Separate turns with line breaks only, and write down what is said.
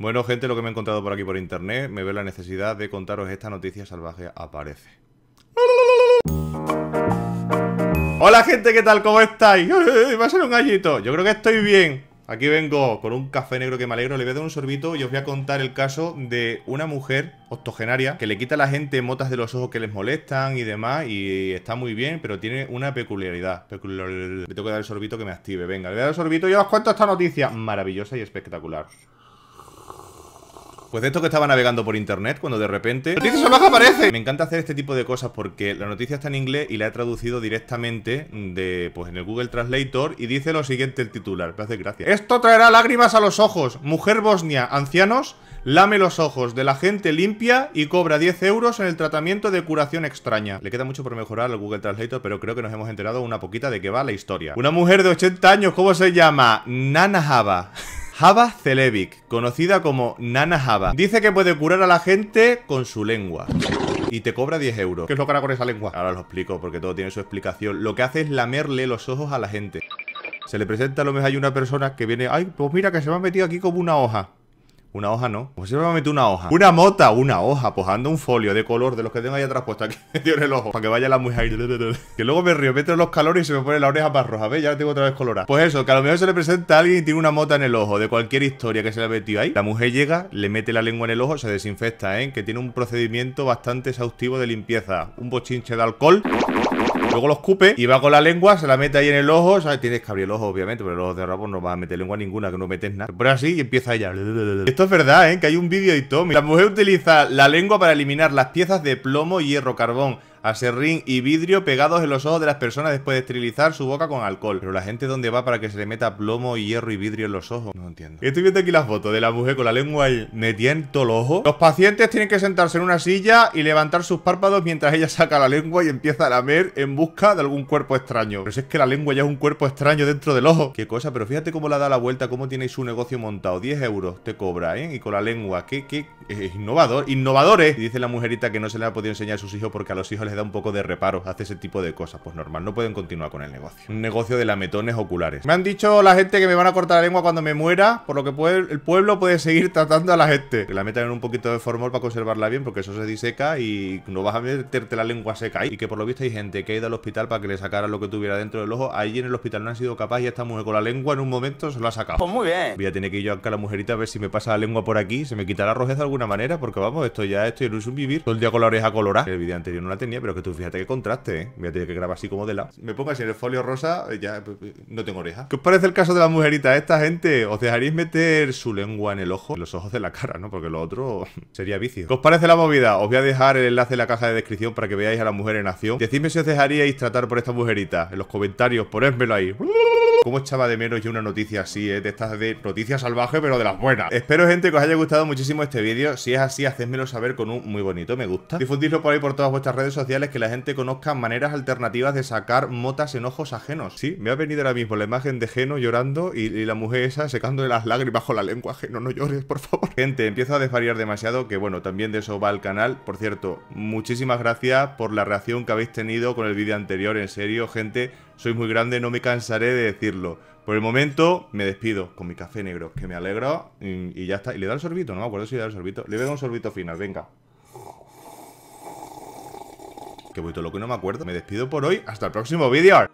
Bueno, gente, lo que me he encontrado por aquí por internet, me veo la necesidad de contaros esta noticia salvaje aparece. Hola gente, ¿qué tal? ¿Cómo estáis? Va a ser un gallito. Yo creo que estoy bien. Aquí vengo con un café negro que me alegro, le voy a dar un sorbito y os voy a contar el caso de una mujer octogenaria que le quita a la gente motas de los ojos que les molestan y demás y está muy bien, pero tiene una peculiaridad. Le tengo que dar el sorbito que me active. Venga, le voy a dar el sorbito y os cuento esta noticia maravillosa y espectacular. Pues de esto que estaba navegando por internet cuando de repente... ¡Noticia salvajes aparece! Me encanta hacer este tipo de cosas porque la noticia está en inglés y la he traducido directamente de, pues en el Google Translator y dice lo siguiente el titular. Me hace gracia. Esto traerá lágrimas a los ojos. Mujer bosnia, ancianos, lame los ojos de la gente limpia y cobra 10 euros en el tratamiento de curación extraña. Le queda mucho por mejorar al Google Translator, pero creo que nos hemos enterado una poquita de qué va la historia. Una mujer de 80 años, ¿cómo se llama? Nana Nanahaba. Java Celebic, conocida como Nana Java. Dice que puede curar a la gente con su lengua. Y te cobra 10 euros. ¿Qué es lo que hará con esa lengua? Ahora lo explico, porque todo tiene su explicación. Lo que hace es lamerle los ojos a la gente. Se le presenta a lo mejor hay una persona que viene... Ay, pues mira que se me ha metido aquí como una hoja. Una hoja no. Pues siempre me meto una hoja. Una mota, una hoja. Pues ando un folio de color de los que tengo ahí atrás puesto aquí metido en el ojo. Para que vaya la mujer. que luego me río, meto los calores y se me pone la oreja más roja. ¿Ves? Ya la tengo otra vez colorada. Pues eso, que a lo mejor se le presenta a alguien y tiene una mota en el ojo de cualquier historia que se le ha metido ahí. La mujer llega, le mete la lengua en el ojo, se desinfecta, ¿eh? Que tiene un procedimiento bastante exhaustivo de limpieza. Un bochinche de alcohol. Luego lo escupe y va con la lengua, se la mete ahí en el ojo. Tienes que abrir el ojo, obviamente, pero los ojo de rabo pues, no vas a meter lengua ninguna, que no metes nada. Pero así y empieza ella. Esto es verdad, ¿eh? Que hay un vídeo de Tommy. La mujer utiliza la lengua para eliminar las piezas de plomo, hierro, carbón, a serrín y vidrio pegados en los ojos de las personas después de esterilizar su boca con alcohol. Pero la gente, ¿dónde va para que se le meta plomo, hierro y vidrio en los ojos? No entiendo. Estoy viendo aquí la foto de la mujer con la lengua y el ojo. Los pacientes tienen que sentarse en una silla y levantar sus párpados mientras ella saca la lengua y empieza a lamer en busca de algún cuerpo extraño. Pero si es que la lengua ya es un cuerpo extraño dentro del ojo. Qué cosa, pero fíjate cómo la da la vuelta, cómo tiene su negocio montado. 10 euros te cobra, ¿eh? Y con la lengua. Qué, qué innovador. Innovadores. dice la mujerita que no se le ha podido enseñar a sus hijos porque a los hijos les da un poco de reparo, hace ese tipo de cosas, pues normal, no pueden continuar con el negocio. Un negocio de lametones oculares. Me han dicho la gente que me van a cortar la lengua cuando me muera, por lo que puede, el pueblo puede seguir tratando a la gente. Que la metan en un poquito de formol para conservarla bien, porque eso se diseca y no vas a meterte la lengua seca ahí. Y que por lo visto hay gente que ha ido al hospital para que le sacara lo que tuviera dentro del ojo. Allí en el hospital no han sido capaces y esta mujer con la lengua en un momento se lo ha sacado. Pues muy bien. Voy a tener que ir yo acá a la mujerita a ver si me pasa la lengua por aquí, se me quitará rojeza de alguna manera, porque vamos, esto ya estoy en un vivir todo el día con la oreja colorada. El vídeo anterior no la tenía, pero que tú fíjate qué contraste, ¿eh? Voy a tener que grabar así como de la. Me pongas en el folio rosa, eh, ya eh, eh, no tengo oreja. ¿Qué os parece el caso de la mujerita? Esta gente, ¿os dejaréis meter su lengua en el ojo? En los ojos de la cara, ¿no? Porque lo otro sería vicio. ¿Qué os parece la movida? Os voy a dejar el enlace en la caja de descripción para que veáis a la mujer en acción. Decidme si os dejaríais tratar por esta mujerita. En los comentarios, ponedmelo ahí. Cómo echaba de menos yo una noticia así, ¿eh? De estas de noticias salvajes, pero de las buenas. Espero, gente, que os haya gustado muchísimo este vídeo. Si es así, hacedmelo saber con un muy bonito me gusta. Difundidlo por ahí por todas vuestras redes sociales, que la gente conozca maneras alternativas de sacar motas en ojos ajenos. Sí, me ha venido ahora mismo la imagen de Geno llorando y, la mujer esa secándole las lágrimas bajo la lengua. Geno, no llores, por favor. Gente, empiezo a desvariar demasiado, que bueno, también de eso va el canal. Por cierto, muchísimas gracias por la reacción que habéis tenido con el vídeo anterior, en serio, gente soy muy grande, no me cansaré de decirlo. Por el momento me despido con mi café negro, que me alegra y, ya está. Y le da el sorbito, no me acuerdo si le da el sorbito. Le voy un sorbito final, venga. Que voy loco y no me acuerdo. Me despido por hoy. Hasta el próximo vídeo.